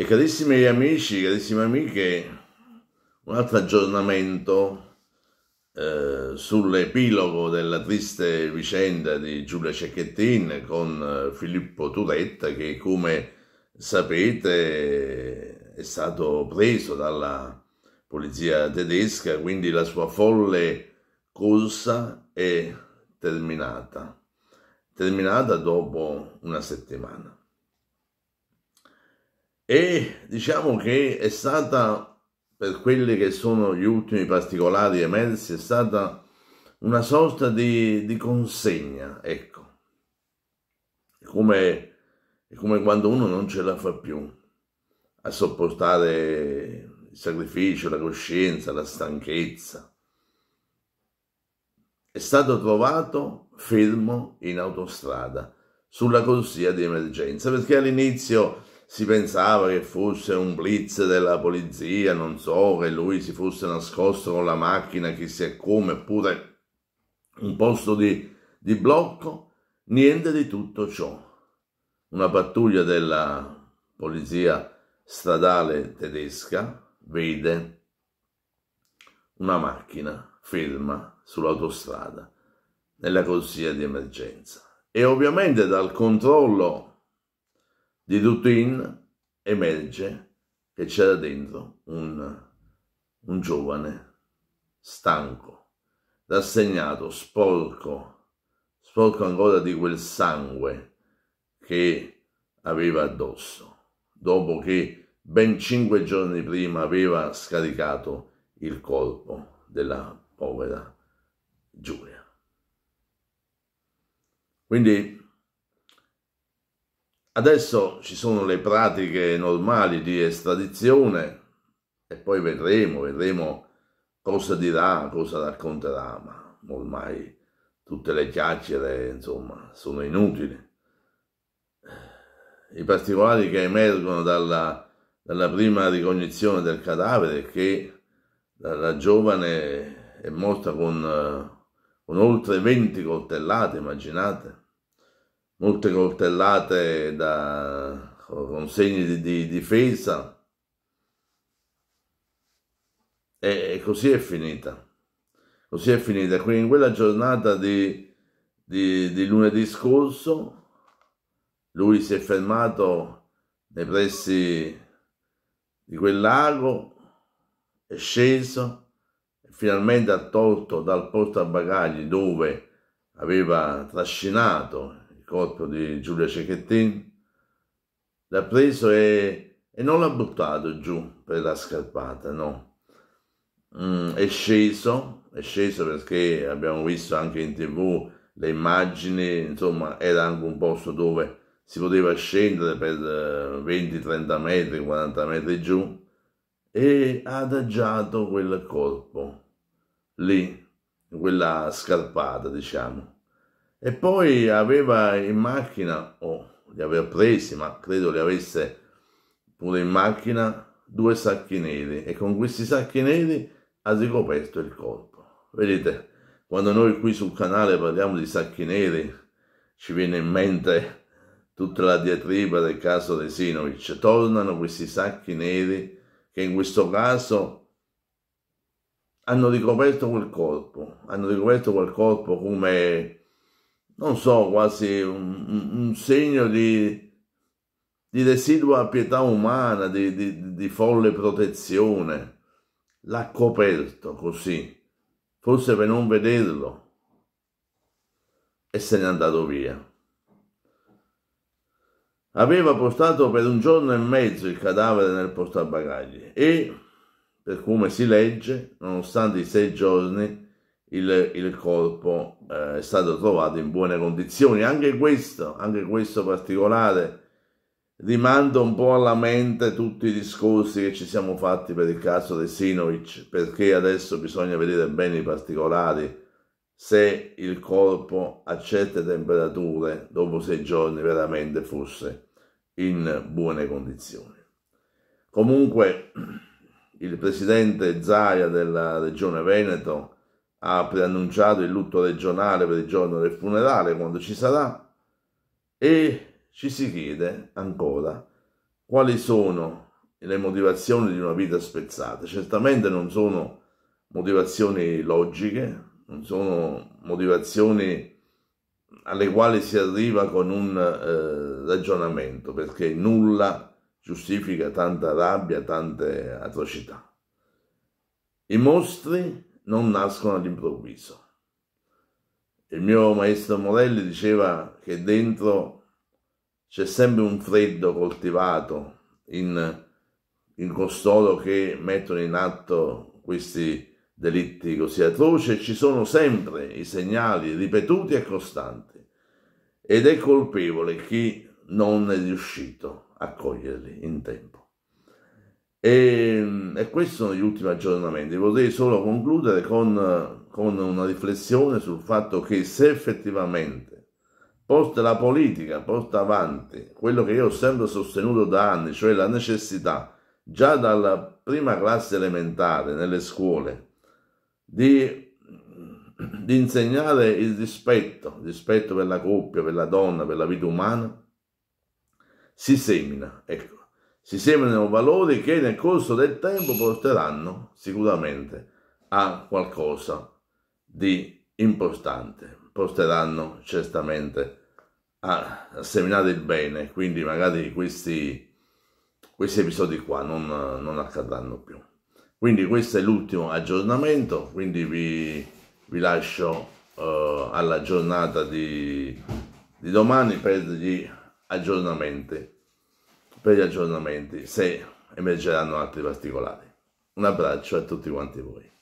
E carissimi amici, carissime amiche, un altro aggiornamento eh, sull'epilogo della triste vicenda di Giulia Cecchettin con eh, Filippo Turetta che come sapete è stato preso dalla polizia tedesca, quindi la sua folle corsa è terminata, terminata dopo una settimana e diciamo che è stata, per quelli che sono gli ultimi particolari emersi, è stata una sorta di, di consegna, ecco. È come, è come quando uno non ce la fa più a sopportare il sacrificio, la coscienza, la stanchezza. È stato trovato fermo in autostrada sulla corsia di emergenza perché all'inizio si pensava che fosse un blitz della polizia, non so, che lui si fosse nascosto con la macchina chissà come, oppure un posto di, di blocco, niente di tutto ciò. Una pattuglia della polizia stradale tedesca vede una macchina ferma sull'autostrada nella corsia di emergenza e ovviamente dal controllo di routine emerge che c'era dentro un, un giovane stanco, rassegnato, sporco, sporco ancora di quel sangue che aveva addosso, dopo che ben cinque giorni prima aveva scaricato il corpo della povera Giulia. Quindi Adesso ci sono le pratiche normali di estradizione e poi vedremo, vedremo cosa dirà, cosa racconterà, ma ormai tutte le chiacchiere, insomma, sono inutili. I particolari che emergono dalla, dalla prima ricognizione del cadavere è che la, la giovane è morta con, eh, con oltre 20 coltellate, immaginate molte coltellate da, con segni di, di difesa e così è finita. Così è finita. Quindi in quella giornata di, di, di, lunedì scorso lui si è fermato nei pressi di quel lago, è sceso e finalmente ha tolto dal portabagagli dove aveva trascinato corpo di Giulia Cecchettin, l'ha preso e, e non l'ha buttato giù per la scarpata, no. Mm, è sceso, è sceso perché abbiamo visto anche in tv le immagini, insomma era anche un posto dove si poteva scendere per 20-30 eh, metri, 40 metri giù e ha adagiato quel corpo lì, quella scarpata diciamo. E poi aveva in macchina, o oh, li aveva presi, ma credo li avesse pure in macchina, due sacchi neri e con questi sacchi neri ha ricoperto il corpo. Vedete, quando noi qui sul canale parliamo di sacchi neri, ci viene in mente tutta la diatriba del caso Resinovic. Tornano questi sacchi neri che in questo caso hanno ricoperto quel corpo, hanno ricoperto quel corpo come non so, quasi un, un segno di, di, residua pietà umana, di, di, di folle protezione. L'ha coperto così, forse per non vederlo, e se n'è andato via. Aveva postato per un giorno e mezzo il cadavere nel portabagagli e, per come si legge, nonostante i sei giorni, il, il corpo eh, è stato trovato in buone condizioni. Anche questo, anche questo particolare rimanda un po' alla mente tutti i discorsi che ci siamo fatti per il caso Resinovic, perché adesso bisogna vedere bene i particolari se il corpo a certe temperature dopo sei giorni veramente fosse in buone condizioni. Comunque il presidente Zaia della regione Veneto ha preannunciato il lutto regionale per il giorno del funerale, quando ci sarà, e ci si chiede ancora quali sono le motivazioni di una vita spezzata. Certamente non sono motivazioni logiche, non sono motivazioni alle quali si arriva con un eh, ragionamento, perché nulla giustifica tanta rabbia, tante atrocità. I mostri non nascono all'improvviso. Il mio maestro Morelli diceva che dentro c'è sempre un freddo coltivato in, in costoro che mettono in atto questi delitti così atroci e ci sono sempre i segnali ripetuti e costanti ed è colpevole chi non è riuscito a coglierli in tempo. E, ehm, e, questi sono gli ultimi aggiornamenti. Vorrei solo concludere con, con una riflessione sul fatto che se effettivamente porta la politica, porta avanti quello che io ho sempre sostenuto da anni, cioè la necessità, già dalla prima classe elementare nelle scuole, di, di insegnare il rispetto, rispetto per la coppia, per la donna, per la vita umana, si semina. Ecco, si seminano valori che nel corso del tempo porteranno sicuramente a qualcosa di importante, porteranno certamente a, seminare il bene, quindi magari questi, questi episodi qua non, non accadranno più. Quindi questo è l'ultimo aggiornamento, quindi vi, vi lascio eh, alla giornata di, di domani per gli aggiornamenti per gli aggiornamenti se emergeranno altri particolari. Un abbraccio a tutti quanti voi.